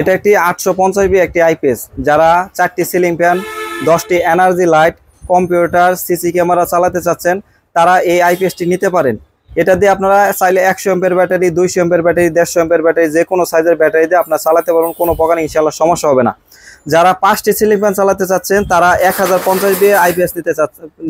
এটা আচ্ছা। একটি আটশো পঞ্চাশ বি একটি আইপিএস যারা চারটি সিলিং ফ্যান দশটি energy light computer CC camera চালাতে চাচ্ছেন তারা এই আইপিএসটি নিতে পারেন এটা দিয়ে আপনারা চাইলে একশো এম্পের ব্যাটারি দুইশো এম্পের ব্যাটারি দেড়শো এম্পের ব্যাটারি যে কোনো সাইজের ব্যাটারি দিয়ে আপনার চালাতে পারবেন কোনো প্রকার ইনশাল্লাহ সমস্যা হবে না যারা পাঁচটি সিলিং ফ্যান চালাতে চাচ্ছেন তারা এক হাজার পঞ্চাশ বিয়ে আইপিএস নিতে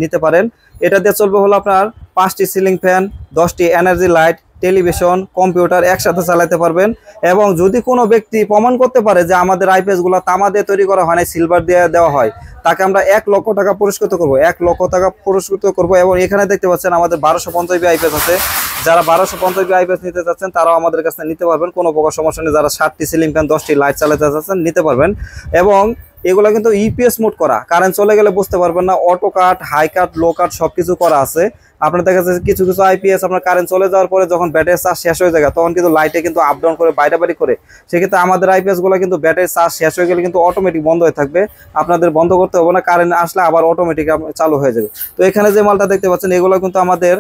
নিতে পারেন এটা দিয়ে চলবে হলো আপনার পাঁচটি সিলিং ফ্যান দশটি এনার্জি লাইট টেলিভিশন কম্পিউটার একসাথে চালাতে পারবেন এবং যদি কোনো ব্যক্তি প্রমাণ করতে পারে যে আমাদের আইপিএসগুলো তামা দিয়ে তৈরি করা হয় না সিলভার দিয়ে দেওয়া হয় তাকে আমরা এক লক্ষ টাকা পুরস্কৃত করব এক লক্ষ টাকা পুরস্কৃত করব এবং এখানে দেখতে পাচ্ছেন আমাদের বারোশো পঞ্চাশ আইপিএস আছে যারা বারোশো পঞ্চাশ আইপিএস নিতে চাচ্ছেন তারাও আমাদের কাছে নিতে পারবেন কোনো প্রকার সমস্যা নেই যারা ষাটটি সিলিং ফ্যান দশটি লাইট চালাতে চাচ্ছেন নিতে পারবেন এবং এগুলো কিন্তু ইপিএস e মোড করা কারেন্ট চলে গেলে বুঝতে পারবেন না অটো কাট হাই কাট লো কাট সব কিছু করা আছে আপনার দেখা যাচ্ছে কিছু কিছু আইপিএস আপনার কারেন্ট চলে যাওয়ার পরে যখন ব্যাটারি চার্জ শেষ হয়ে যায় তখন কিন্তু লাইটে কিন্তু আপ ডাউন করে বাইরে বাড়ি করে সেক্ষেত্রে আমাদের আইপিএসগুলো কিন্তু ব্যাটারি চার্জ শেষ হয়ে গেলে কিন্তু অটোমেটিক বন্ধ হয়ে থাকবে আপনাদের বন্ধ করতে হবে না কারেন্ট আসলে আবার অটোমেটিক চালু হয়ে যাবে তো এখানে যে মালটা দেখতে পাচ্ছেন এগুলো কিন্তু আমাদের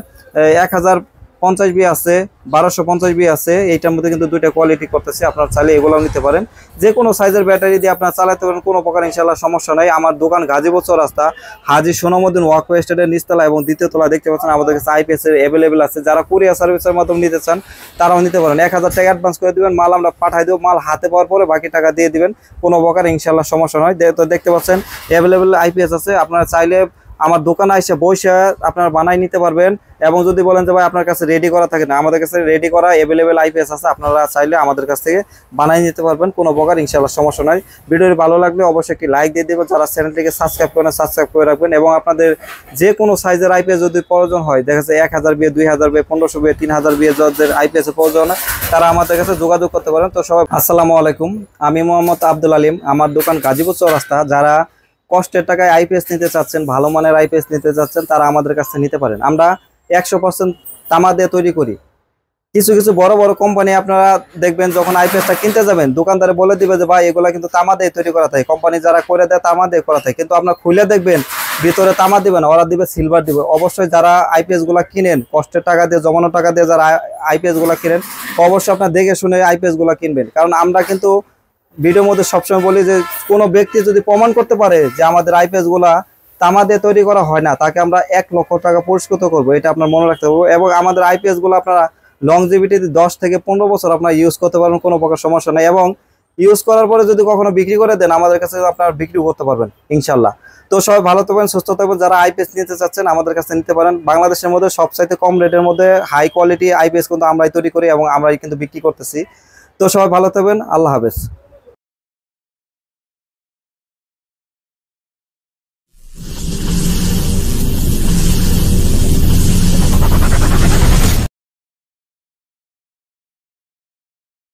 এক হাজার পঞ্চাশ বি আছে বারোশো পঞ্চাশ বি আছে এইটার মধ্যে কিন্তু দুইটা কোয়ালিটি করতেছে আপনার চাইলে এগুলোও নিতে পারেন যে কোনো সাইজের ব্যাটারি দিয়ে আপনার চালাতে পারেন কোনো প্রকার ইনশাল্লাহ সমস্যা নাই আমার দোকান গাজীপুর রাস্তা হাজি সোনামুদ্দিন ওয়াকওয়ে স্টেডের নিচতলা এবং দ্বিতীয় তলা দেখতে পাচ্ছেন আমাদের কাছে আইপিএস এর অ্যাভেলেবেল আছে যারা কুরিয়ার সার্ভিসের মাধ্যমে নিতে চান তারাও নিতে পারেন এক হাজার টাকা অ্যাডভান্স করে দেবেন মাল আমরা পাঠাই দেবো মাল হাতে পাওয়ার পরে বাকি টাকা দিয়ে দিবেন কোনো প্রকার ইনশাল্লাহ সমস্যা নয় তো দেখতে পাচ্ছেন অ্যাভেলেবেল আইপিএস আছে আপনারা চাইলে আমার দোকানে এসে বসে আপনার বানাই নিতে পারবেন এবং যদি বলেন যে ভাই আপনার কাছে রেডি করা থাকে না আমাদের কাছে রেডি করা অ্যাভেলেবেল আইপিএস আছে আপনারা চাইলে আমাদের কাছ থেকে বানাই নিতে পারবেন কোনো প্রকার ইনশাল্লাহ সমস্যা নয় ভিডিওটি ভালো লাগলে অবশ্যই একটি লাইক দিয়ে দেবেন যারা চ্যানেলটিকে সাবস্ক্রাইব করেন সাবস্ক্রাইব করে রাখবেন এবং আপনাদের যে কোনো সাইজের আইপিএস যদি প্রয়োজন হয় দেখা যাচ্ছে এক হাজার বিয়ে দুই হাজার বিয়ে পনেরোশো বিয়ে তিন হাজার বিয়ে যাদের আইপিএসের প্রয়োজন হয় তারা আমাদের কাছে যোগাযোগ করতে পারেন তো সবাই আসসালামু আলাইকুম আমি মোহাম্মদ আব্দুল আলিম আমার দোকান গাজীপুর চৌরাস্তা যারা কষ্টের টাকায় আইপিএস নিতে চাচ্ছেন ভালো মানের আইপিএস নিতে চাচ্ছেন তারা আমাদের কাছে নিতে পারেন আমরা একশো পার্সেন্ট তামা দিয়ে তৈরি করি কিছু কিছু বড় বড় কোম্পানি আপনারা দেখবেন যখন আইপিএসটা কিনতে যাবেন দোকানদারে বলে দিবে যে ভাই এগুলো কিন্তু তামা দিয়ে তৈরি করা থাকে কোম্পানি যারা করে দেয় তামা দিয়ে করা থাকে কিন্তু আপনার খুলে দেখবেন ভিতরে তামা দিবেন ওরা দিবে সিলভার দিবে অবশ্যই যারা আইপিএসগুলো কিনেন কষ্টের টাকা দিয়ে জমানো টাকা দিয়ে যারা আইপিএসগুলো কিনেন অবশ্যই আপনার দেখে শুনে আইপিএসগুলো কিনবেন কারণ আমরা কিন্তু ভিডিওর মধ্যে সবসময় বলি যে কোনো ব্যক্তি যদি প্রমাণ করতে পারে যে আমাদের আইপিএসগুলা তামা দিয়ে তৈরি করা হয় না তাকে আমরা এক লক্ষ টাকা পুরস্কৃত করব এটা আপনার মনে রাখতে হবে এবং আমাদের আইপিএসগুলো আপনারা লংজিভিটিতে দশ থেকে পনেরো বছর আপনার ইউজ করতে পারবেন কোনো প্রকার সমস্যা নেই এবং ইউজ করার পরে যদি কখনো বিক্রি করে দেন আমাদের কাছে আপনারা বিক্রি করতে পারবেন ইনশাল্লাহ তো সবাই ভালো থাকবেন সুস্থ থাকবেন যারা আইপিএস নিতে চাচ্ছেন আমাদের কাছে নিতে পারেন বাংলাদেশের মধ্যে সবচাইতে কম রেটের মধ্যে হাই কোয়ালিটি আইপিএস কিন্তু আমরাই তৈরি করি এবং আমরাই কিন্তু বিক্রি করতেছি তো সবাই ভালো থাকবেন আল্লাহ হাফেজ